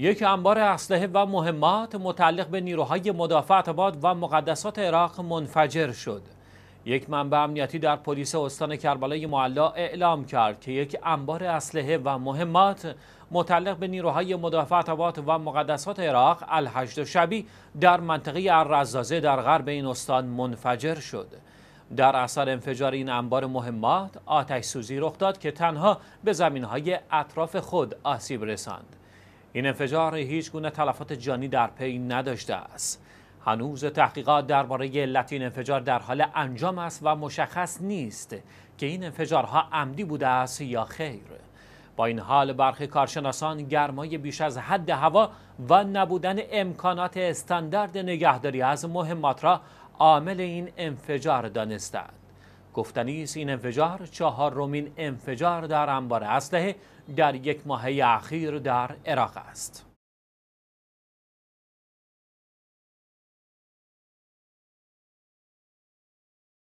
یک انبار اسلحه و مهمات متعلق به نیروهای مدافع اتباد و مقدسات عراق منفجر شد. یک منبع امنیتی در پلیس استان کربلای معلا اعلام کرد که یک انبار اسلحه و مهمات متعلق به نیروهای مدافع آباد و مقدسات عراق الحشد شبی در منطقه الرزازه در غرب این استان منفجر شد. در اثر انفجار این انبار مهمات آتش سوزی رخ داد که تنها به زمینهای اطراف خود آسیب رساند. این انفجار هیچ گونه تلفات جانی در پی نداشته است هنوز تحقیقات درباره علت این انفجار در حال انجام است و مشخص نیست که این انفجارها عمدی بوده است یا خیر با این حال برخی کارشناسان گرمای بیش از حد هوا و نبودن امکانات استاندارد نگهداری از مهمات را عامل این انفجار دانستند گفتنی است این انفجار رومین انفجار در انبار اسلحه در یک ماهه اخیر در عراق است